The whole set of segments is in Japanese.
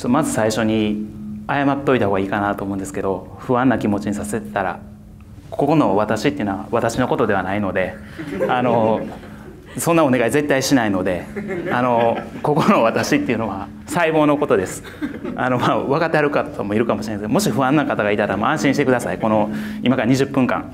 ちょっとまず最初に謝っといた方がいいかなと思うんですけど不安な気持ちにさせてたらここの私っていうのは私のことではないので あのそんなお願い絶対しないのであのここの私っていうのは細胞のことですあの、まあ、分かってある方もいるかもしれないですけどもし不安な方がいたら、ま安心してくださいこの今から20分間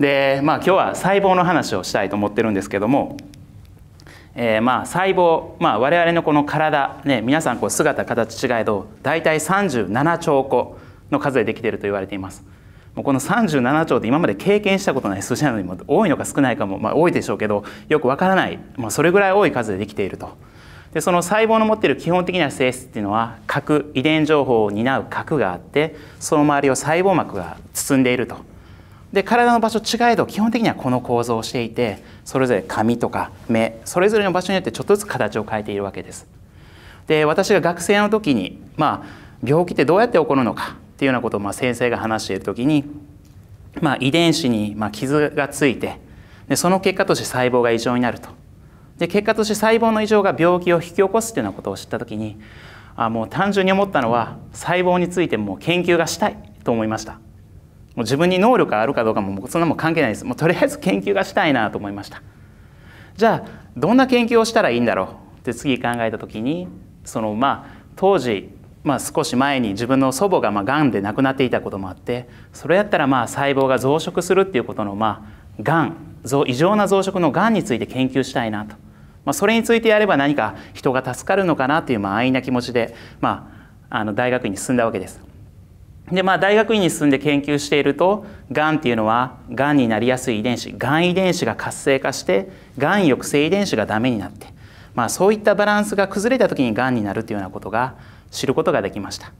で、まあ、今日は細胞の話をしたいと思ってるんですけどもえー、まあ細胞、まあ、我々のこの体、ね、皆さんこう姿形違いど大体37兆個の数でできていると言われています。もうこの37兆って今まで経験したことない数字なのにも多いのか少ないかも、まあ、多いでしょうけどよくわからない、まあ、それぐらい多い数でできていると。でその細胞の持っている基本的な性質っていうのは核遺伝情報を担う核があってその周りを細胞膜が包んでいると。で体の場所違えど基本的にはこの構造をしていてそれぞれ髪とか目それぞれの場所によってちょっとずつ形を変えているわけです。で私が学生の時に、まあ、病気ってどうやって起こるのかっていうようなことをまあ先生が話している時に、まあ、遺伝子にまあ傷がついてでその結果として細胞が異常になると。で結果として細胞の異常が病気を引き起こすっていうようなことを知った時にあもう単純に思ったのは細胞についても研究がしたいと思いました。もう自分に能力があるかどうかもそんなもん関係ないですもうとりあえず研究がしたいなと思いましたじゃあどんな研究をしたらいいんだろうって次考えた時にそのまあ当時まあ、少し前に自分の祖母がまあがんで亡くなっていたこともあってそれやったらまあ細胞が増殖するっていうことのまあがん異常な増殖のがんについて研究したいなと、まあ、それについてやれば何か人が助かるのかなっていうまあ安易な気持ちで、まあ、あの大学に進んだわけです。でまあ、大学院に進んで研究しているとがんっていうのはがんになりやすい遺伝子がん遺伝子が活性化してがん抑制遺伝子がダメになって、まあ、そういったバランスが崩れた時にがんになるというようなことが知ることができました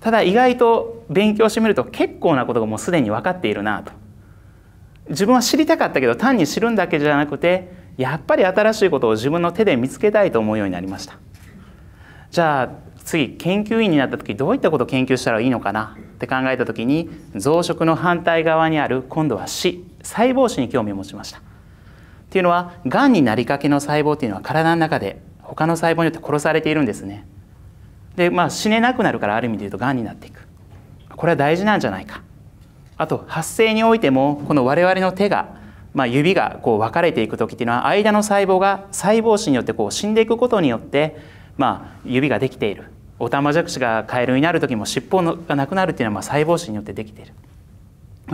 ただ意外と勉強してみると結構なことがもうすでに分かっているなと自分は知りたかったけど単に知るんだけじゃなくてやっぱり新しいことを自分の手で見つけたいと思うようになりましたじゃあ次研究員になった時どういったことを研究したらいいのかなって考えた時に増殖の反対側にある今度は死細胞死に興味を持ちました。っていうのはがんになりかけの細胞っていうのは体の中で他の細胞によって殺されているんですね。でまあ死ねなくなるからある意味で言うとがんになっていく。これは大事なんじゃないか。あと発生においてもこの我々の手がまあ、指がこう分かれていく時っていうのは間の細胞が細胞死によってこう死んでいくことによってまあ、指ができているオタマジャクシがカエルになる時も尻尾がなくなるっていうのはま細胞質によってできている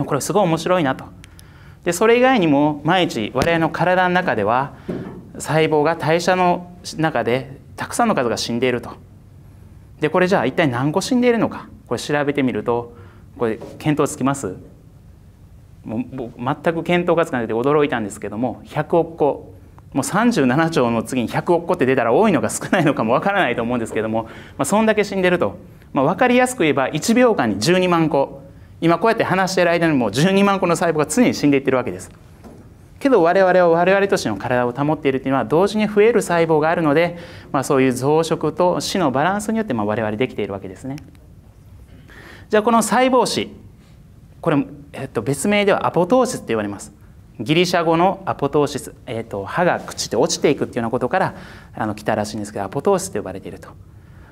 これすごい面白いなとでそれ以外にも毎日我々の体の中では細胞が代謝の中でたくさんの数が死んでいるとでこれじゃあ一体何個死んでいるのかこれ調べてみるとこれ見当つきますもう全く見当がつかないで驚いたんですけども100億個もう37兆の次に100億個って出たら多いのか少ないのかもわからないと思うんですけども、まあ、そんだけ死んでると、まあ、分かりやすく言えば1秒間に12万個今こうやって話してる間にもう12万個の細胞が常に死んでいってるわけです。けど我々は我々としての体を保っているというのは同時に増える細胞があるので、まあ、そういう増殖と死のバランスによってまあ我々できているわけですね。じゃあこの細胞死これ、えっと、別名ではアポトーシスと言われます。ギリシャ語のアポトーシス、えーと、歯が朽ちて落ちていくっていうようなことからあの来たらしいんですけどアポトーシスと呼ばれていると。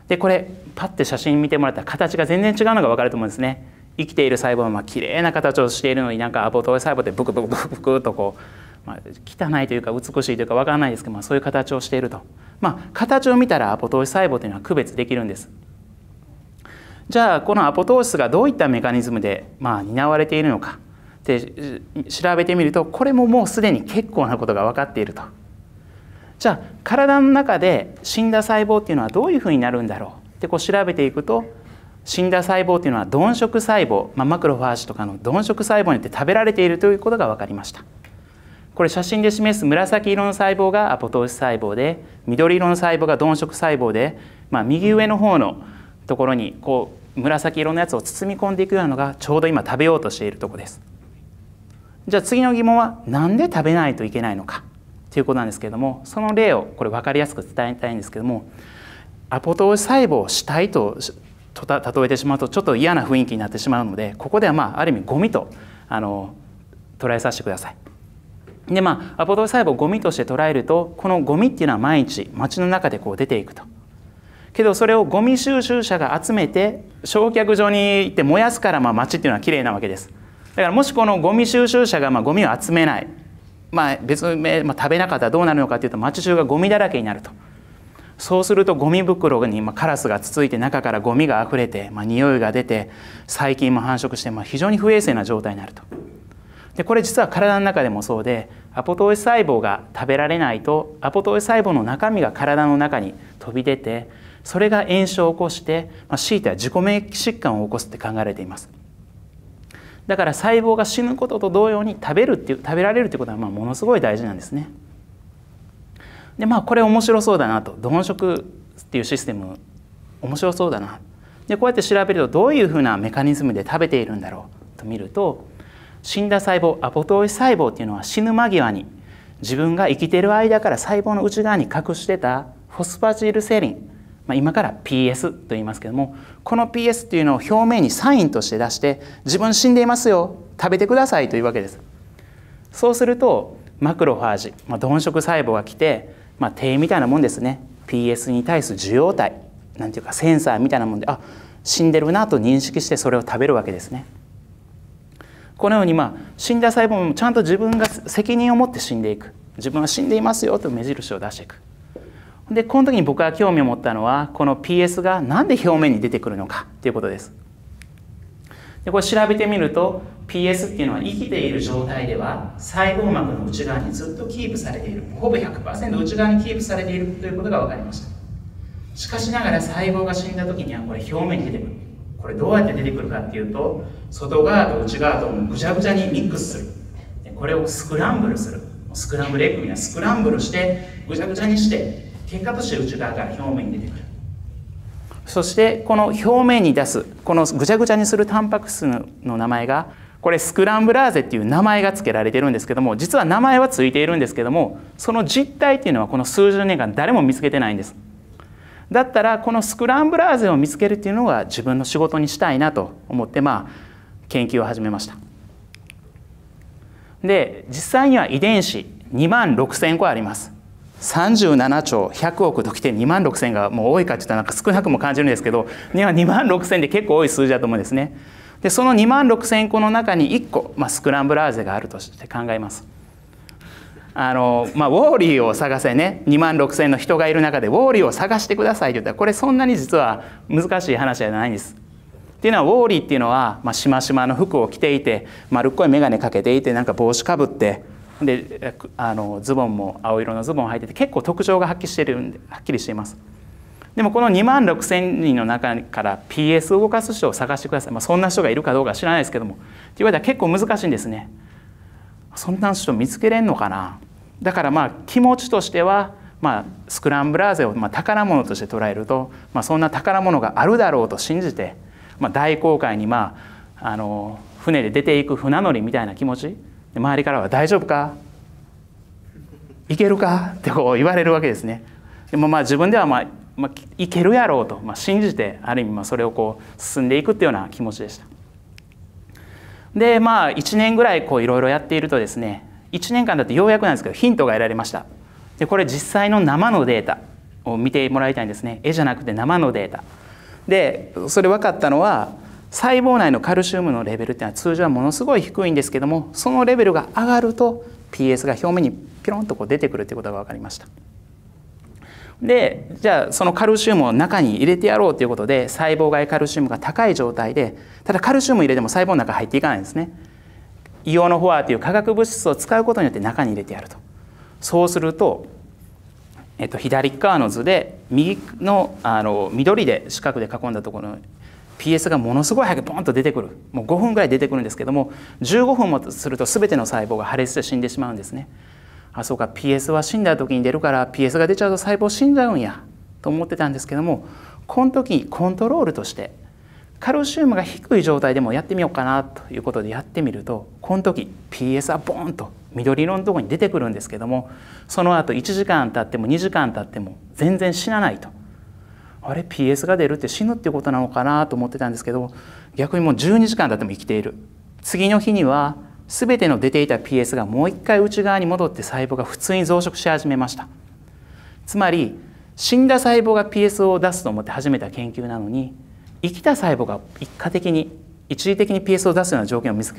でこれパッて写真見てもらったら形が全然違うのが分かると思うんですね。生きている細胞はまあ綺麗な形をしているのになんかアポトーシス細胞ってブクブクブクブクとこう、まあ、汚いというか美しいというか分からないですけど、まあ、そういう形をしていると。まあ、形を見たらアポトーシス細胞というのは区別できるんです。じゃあこのアポトーシスがどういったメカニズムで、まあ、担われているのか。で調べてみるとこれももうすでに結構なことが分かっているとじゃあ体の中で死んだ細胞っていうのはどういうふうになるんだろうってこう調べていくと死んだ細胞っていうのは鈍色細胞、まあ、マクロファージとかの鈍色細胞によって食べられているということが分かりましたこれ写真で示す紫色の細胞がアポトーシ細胞で緑色の細胞が鈍色細胞で、まあ、右上の方のところにこう紫色のやつを包み込んでいくようなのがちょうど今食べようとしているとこです。じゃあ次の疑問は何で食べないといけないのかということなんですけれどもその例をこれ分かりやすく伝えたいんですけどもアポトー細胞を死体と例えてしまうとちょっと嫌な雰囲気になってしまうのでここではまあある意味ゴミとあの捉えさせてください。でまあアポトー細胞をゴミとして捉えるとこのゴミっていうのは毎日街の中でこう出ていくと。けどそれをゴミ収集車が集めて焼却場に行って燃やすからまあ街っていうのは綺麗なわけです。からもしこのゴミ収集車がまあゴミを集めない、まあ、別に、まあ、食べなかったらどうなるのかというと町中がゴミだらけになると。そうするとゴミ袋にカラスがつついて中からゴミがあふれて、まあ、匂いが出て細菌も繁殖して、まあ、非常に不衛生な状態になるとでこれ実は体の中でもそうでアポトイス細胞が食べられないとアポトイス細胞の中身が体の中に飛び出てそれが炎症を起こして、まあ、強いては自己免疫疾患を起こすって考えられています。だから細胞が死ぬことと同様に食べるっていう食べられるっていうことはまあものすごい大事なんですね。でまあこれ面白そうだなと鈍食っていうシステム面白そうだなでこうやって調べるとどういうふうなメカニズムで食べているんだろうと見ると死んだ細胞アポトイ細胞っていうのは死ぬ間際に自分が生きている間から細胞の内側に隠してたフォスファチルセリンまあ、今から PS と言いますけどもこの PS っていうのを表面にサインとして出して自分死んでいますよ食べてくださいというわけですそうするとマクロファージ、まあ、鈍色細胞が来て、まあ、手みたいなもんですね PS に対する受容体なんていうかセンサーみたいなもんであ死んでるなと認識してそれを食べるわけですねこのようにまあ死んだ細胞もちゃんと自分が責任を持って死んでいく自分は死んでいますよと目印を出していくでこの時に僕が興味を持ったのはこの PS が何で表面に出てくるのかということですでこれ調べてみると PS っていうのは生きている状態では細胞膜の内側にずっとキープされているほぼ100%内側にキープされているということが分かりましたしかしながら細胞が死んだ時にはこれ表面に出てくるこれどうやって出てくるかっていうと外側と内側とぐちゃぐちゃにミックスするこれをスクランブルするスクランブルエッグみたいなスクランブルしてぐちゃぐちゃにして結果として内側から表面に出てくるそしてこの表面に出すこのぐちゃぐちゃにするタンパク質の名前がこれスクランブラーゼっていう名前が付けられてるんですけども実は名前は付いているんですけどもその実態っていうのはこの数十年間誰も見つけてないんですだったらこのスクランブラーゼを見つけるっていうのが自分の仕事にしたいなと思ってまあ研究を始めましたで実際には遺伝子2万6,000個あります37兆100億ときて2万6,000がもう多いかって言ったらなんか少なくも感じるんですけど2万6,000で結構多い数字だと思うんですね。でその2万6,000個の中に1個、まあ、スクランブラーゼがあるとして考えます。あのまあ、ウォーリーを探せね2万6,000の人がいる中でウォーリーを探してくださいって言ったらこれそんなに実は難しい話じゃないんです。っていうのはウォーリーっていうのは、まあ、しましまの服を着ていて丸っこい眼鏡かけていてなんか帽子かぶって。であのズボンも青色のズボンを履いてて結構特徴がはっきりしてるんではっきりしていますでもこの2万6千人の中から PS 動かす人を探してください、まあ、そんな人がいるかどうか知らないですけどもって言われたら結構難しいんですねそんな人見つけれんのかなだからまあ気持ちとしてはまあスクランブラーゼをまあ宝物として捉えると、まあ、そんな宝物があるだろうと信じて、まあ、大航海にまああの船で出ていく船乗りみたいな気持ち周りからは「大丈夫か?」「いけるか?」ってこう言われるわけですね。でもまあ自分では、まあ、まあ、いけるやろうと、まあ、信じてある意味まあそれをこう進んでいくっていうような気持ちでした。でまあ1年ぐらいいろいろやっているとですね1年間だってようやくなんですけどヒントが得られました。でこれ実際の生のデータを見てもらいたいんですね絵じゃなくて生のデータ。でそれ分かったのは細胞内のカルシウムのレベルっていうのは通常はものすごい低いんですけどもそのレベルが上がると PS が表面にピロンとこう出てくるていうことが分かりました。でじゃあそのカルシウムを中に入れてやろうということで細胞外カルシウムが高い状態でただカルシウム入れても細胞の中入っていかないんですね。イオノフォアという化学物質を使うことによって中に入れてやると。そうするとえっと、左側の図で右のあの緑で四角で囲んだところ PS がものすごい早くボンと出てくるもう5分ぐらい出てくるんですけども15分もすると全ての細胞が破裂して死んでしまうんですねあそうか PS は死んだ時に出るから PS が出ちゃうと細胞死んじゃうんやと思ってたんですけどもこの時コントロールとしてカルシウムが低い状態でもやってみようかなということでやってみるとこの時 PS はボーンと緑色のとこに出てくるんですけどもその後1時間経っても2時間経っても全然死なないと。あれ PS が出るって死ぬっていうことなのかなと思ってたんですけど逆にもう12時間経っても生きている次の日には全ての出ていた PS がもう一回内側に戻って細胞が普通に増殖し始めましたつまり死んだ細胞が PS を出すと思って始めた研究なのに生きた細胞が一過的に一時的に PS を出すような条件を見つ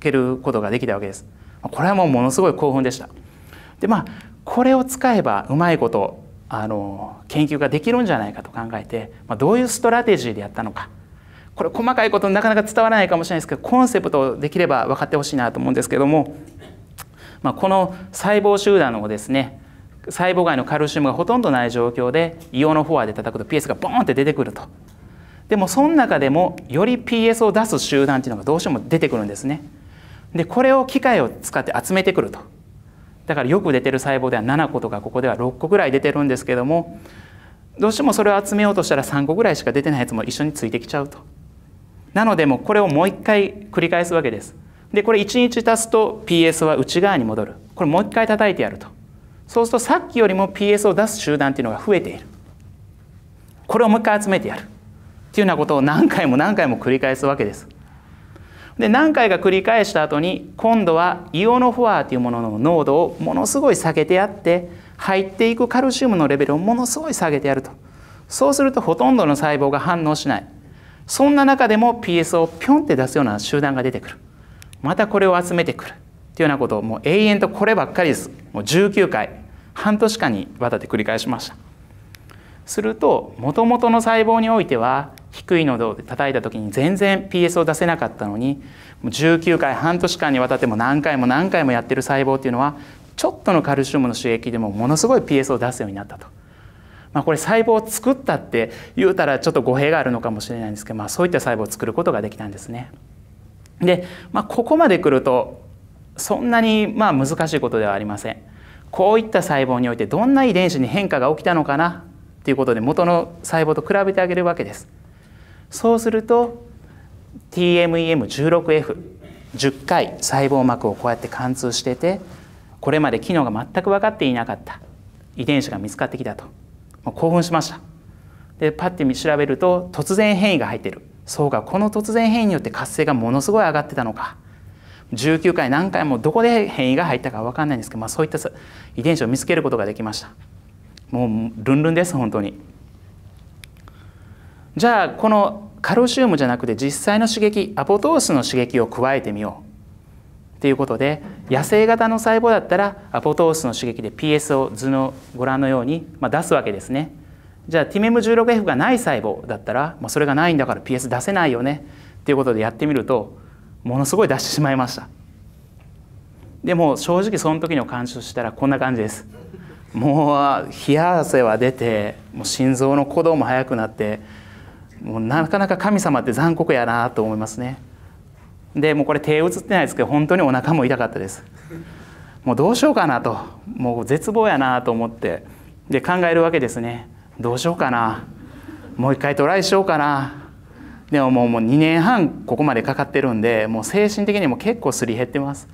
けることができたわけですこれはもうものすごい興奮でしたでまあこれを使えばうまいことあの研究ができるんじゃないかと考えて、まあ、どういうストラテジーでやったのかこれ細かいことなかなか伝わらないかもしれないですけどコンセプトできれば分かってほしいなと思うんですけども、まあ、この細胞集団をですね細胞外のカルシウムがほとんどない状況で硫黄のフォアで叩くと PS がボーンって出てくるとでもその中でもより PS を出す集団っていうのがどうしても出てくるんですねでこれを機械を使って集めてくるとだからよく出てる細胞では7個とかここでは6個ぐらい出てるんですけどもどうしてもそれを集めようとしたら3個ぐらいしか出てないやつも一緒についてきちゃうと。なのでもうこれをもう一回繰り返すわけです。でこれ1日足すと PS は内側に戻るこれもう一回叩いてやるとそうするとさっきよりも PS を出す集団っていうのが増えているこれをもう一回集めてやるっていうようなことを何回も何回も繰り返すわけですで何回か繰り返した後に今度はイオノフォアというものの濃度をものすごい下げてやって入っていくカルシウムのレベルをものすごい下げてやるとそうするとほとんどの細胞が反応しないそんな中でも PS をピョンって出すような集団が出てくるまたこれを集めてくるっていうようなことをもう永遠とこればっかりですもう19回半年間にわたって繰り返しましたするともともとの細胞においては低いの度で叩いた時に全然 PS を出せなかったのに19回半年間にわたっても何回も何回もやってる細胞っていうのはちょっとのカルシウムの刺激でもものすごい PS を出すようになったと。まあ、これ細胞を作ったって言うたらちょっと語弊があるのかもしれないんですけど、まあ、そういった細胞を作ることができたんですね。で、まあ、ここまでくるとそんなにまあ難しいことではありません。こういった細胞においてどんな遺伝子に変化が起きたのかなっていうことで元の細胞と比べてあげるわけですそうすると TMEM16F10 回細胞膜をこうやって貫通しててこれまで機能が全く分かっていなかった遺伝子が見つかってきたともう興奮しましたでパッて調べると突然変異が入ってるそうかこの突然変異によって活性がものすごい上がってたのか19回何回もどこで変異が入ったか分かんないんですけど、まあ、そういった遺伝子を見つけることができましたもうルンルンです本当にじゃあこのカルシウムじゃなくて実際の刺激アポトースの刺激を加えてみようということで野生型の細胞だったらアポトースの刺激で PS を図のご覧のように、まあ、出すわけですねじゃあ TMEM16F がない細胞だったらもうそれがないんだから PS 出せないよねっていうことでやってみるとものすごい出してしまいましたでも正直その時の感じとしたらこんな感じですもう冷や汗は出てもう心臓の鼓動も速くなってもうなかなか神様って残酷やなと思いますねでもうこれ手映ってないですけど本当にお腹も痛かったですもうどうしようかなともう絶望やなと思ってで考えるわけですねどうしようかなもう一回トライしようかなでももうもう2年半ここまでかかってるんでもう精神的にも結構すり減ってます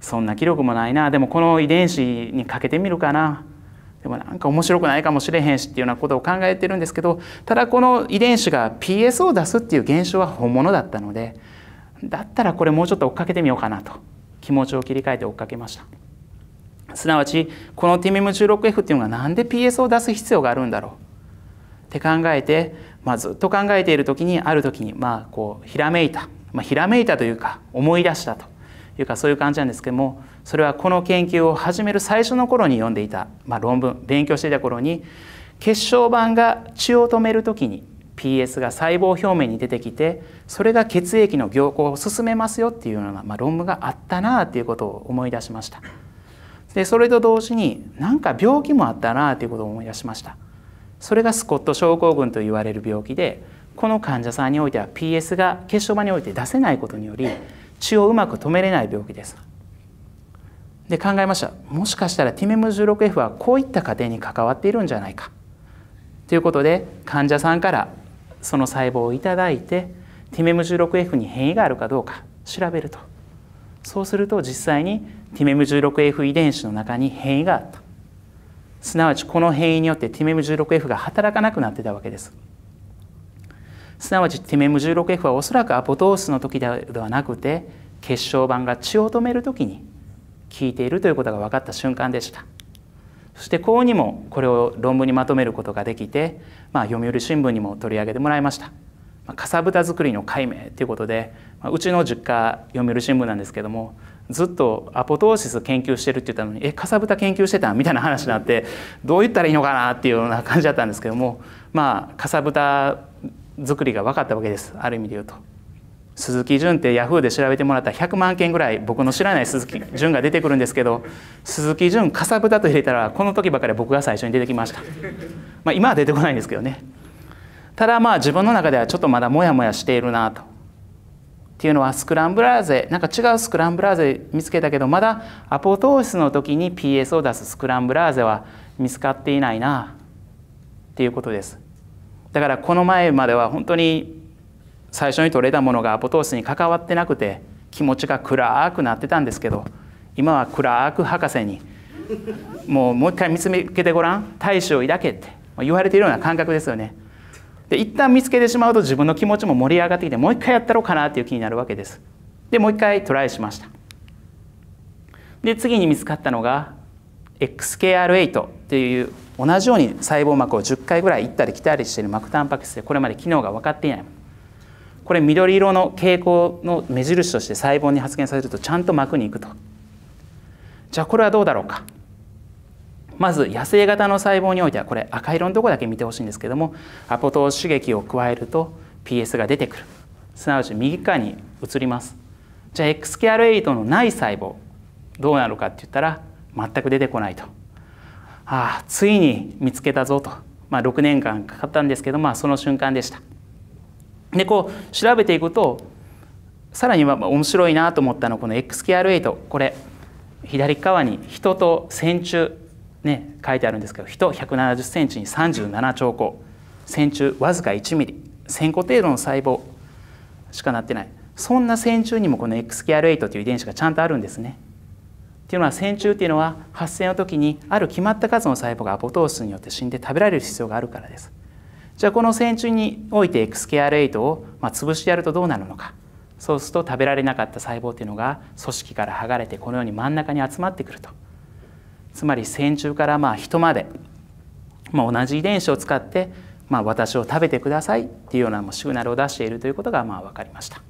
そんな気力もないなでもこの遺伝子にかけてみるかなでもなんか面白くないかもしれへんしっていうようなことを考えてるんですけどただこの遺伝子が PS を出すっていう現象は本物だったのでだったらこれもうちょっと追っかけてみようかなと気持ちを切り替えて追っかけましたすなわちこの TMM16F っていうのが何で PS を出す必要があるんだろうって考えて、まあ、ずっと考えている時にある時にまあこうひらめいた、まあ、ひらめいたというか思い出したというかそういう感じなんですけどもそれはこの研究を始める最初の頃に読んでいた、まあ、論文勉強していた頃に血小板が血を止める時に PS が細胞表面に出てきてそれが血液の凝固を進めますよっていうような、まあ、論文があったなあっていうことを思い出しましたでそれと同時になんか病気もあったなあっていうことを思い出しましたそれがスコット症候群と言われる病気でこの患者さんにおいては PS が血小板において出せないことにより血をうまく止めれない病気ですで考えましたもしかしたら TMEM16F はこういった過程に関わっているんじゃないかということで患者さんからその細胞を頂いて TMEM16F に変異があるかどうか調べるとそうすると実際に TMEM16F 遺伝子の中に変異があったすなわちこの変異によって TMEM16F が働かなくなってたわけです。すなわちティメム 16F はおそらくアポトースの時ではなくて血小板が血を止める時に効いているということが分かった瞬間でした。そしてこうにもこれを論文にまとめることができて、まあ、読売新聞にも取り上げてもらいました。まあ、かさぶた作りの解明ということで、まあ、うちの実家読売新聞なんですけどもずっとアポトーシス研究してるって言ったのに「えかさぶた研究してた?」みたいな話になってどう言ったらいいのかなっていうような感じだったんですけどもまあかさぶた作りが分かったわけですある意味で言うと鈴木潤ってヤフーで調べてもらったら100万件ぐらい僕の知らない鈴木潤が出てくるんですけど鈴木潤かさぶたと入れたらこの時ばかり僕が最初に出てきました、まあ、今は出てこないんですけどねただまあ自分の中ではちょっとまだモヤモヤしているなとっていうのはスクランブラーゼなんか違うスクランブラーゼ見つけたけどまだアポトーシスの時に PS を出すスクランブラーゼは見つかっていないなっていうことですだからこの前までは本当に最初に取れたものがアポトースに関わってなくて気持ちが暗くなってたんですけど今は暗く博士にもうもう一回見つめけてごらん大志を抱けって言われているような感覚ですよね。で一旦見つけてしまうと自分の気持ちも盛り上がってきてもう一回やったろうかなっていう気になるわけです。でもう一回トライしました。で次に見つかったのが XKR8 っていう同じように細胞膜を10回ぐらい行ったり来たりしている膜タンパク質でこれまで機能が分かっていないこれ緑色の蛍光の目印として細胞に発現されるとちゃんと膜に行くとじゃあこれはどうだろうかまず野生型の細胞においてはこれ赤色のとこだけ見てほしいんですけどもアポトー刺激を加えると PS が出てくるすなわち右側に移りますじゃあ XKR8 のない細胞どうなるかって言ったら全く出てこないと。ああついに見つけたぞと、まあ、6年間かかったんですけど、まあ、その瞬間でした。でこう調べていくとさらには面白いなと思ったのはこの XKR8 これ左側に人と線虫ね書いてあるんですけど人1 7 0ンチに37兆個線虫わずか1ミリ1000個程度の細胞しかなってないそんな線虫にもこの XKR8 という遺伝子がちゃんとあるんですね。っていうのは線虫っていうのは発生の時にある決まった数の細胞がアポトーシスによって死んで食べられる必要があるからです。じゃあこの線虫において XKR8 をまあ潰してやるとどうなるのかそうすると食べられなかった細胞っていうのが組織から剥がれてこのように真ん中に集まってくるとつまり線虫からまあ人まで、まあ、同じ遺伝子を使ってまあ私を食べてくださいっていうようなシグナルを出しているということがまあ分かりました。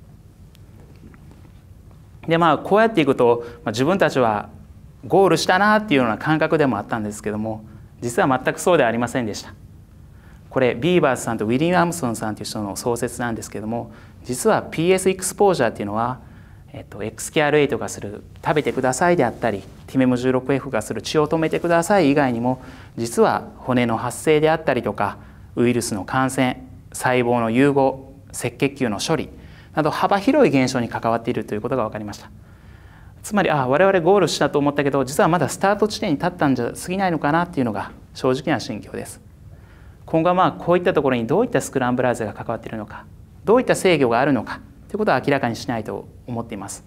でまあこうやっていくと、まあ、自分たちはゴールしたなっていうような感覚でもあったんですけども実は全くそうではありませんでした。これビーバーズさんとウィリアムソンさんという人の創設なんですけども実は PS エクスポージャーっていうのは、えっと、XKR8 がする「食べてください」であったり TMM16F がする「血を止めてください」以外にも実は骨の発生であったりとかウイルスの感染細胞の融合赤血球の処理など幅広い現象に関わっているということが分かりましたつまりああ我々ゴールしたと思ったけど実はまだスタート地点に立ったんじゃ過ぎないのかなっていうのが正直な心境です今後はまあこういったところにどういったスクランブラーズが関わっているのかどういった制御があるのかということは明らかにしないと思っています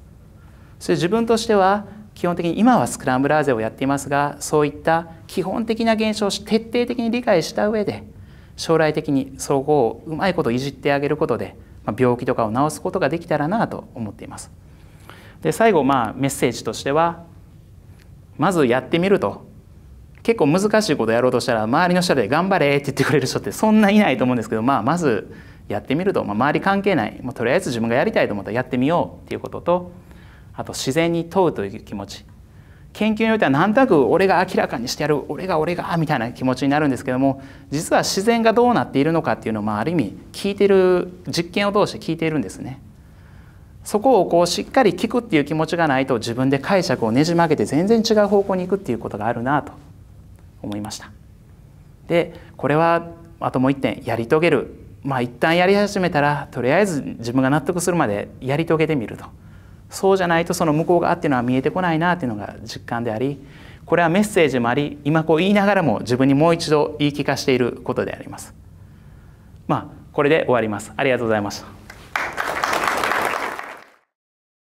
そして自分としては基本的に今はスクランブラーゼをやっていますがそういった基本的な現象を徹底的に理解した上で将来的にそこをうまいこといじってあげることで病気とかを治すことができたらなと思っています。で最後まあメッセージとしてはまずやってみると結構難しいことやろうとしたら周りの人で「頑張れ」って言ってくれる人ってそんないないと思うんですけど、まあ、まずやってみると、まあ、周り関係ないもうとりあえず自分がやりたいと思ったらやってみようっていうこととあと自然に問うという気持ち研究によってはなんとなく俺が明らかにしてやる俺が俺がみたいな気持ちになるんですけども実は自然がどうなっているのかっていうのもあ、ある意味聞いてる実験を通して聞いているんですね。そこをこうしっかり聞くっていう気持ちがないと自分で解釈をねじ曲げて全然違う方向に行くっていうことがあるなと思いました。でこれはあともう一点やり遂げるまあ一旦やり始めたらとりあえず自分が納得するまでやり遂げてみると。そうじゃないとその向こう側っていうのは見えてこないなっていうのが実感でありこれはメッセージもあり今こう言いながらも自分にもう一度言い聞かしていることであります。まあこれで終わります。ありがとうございました。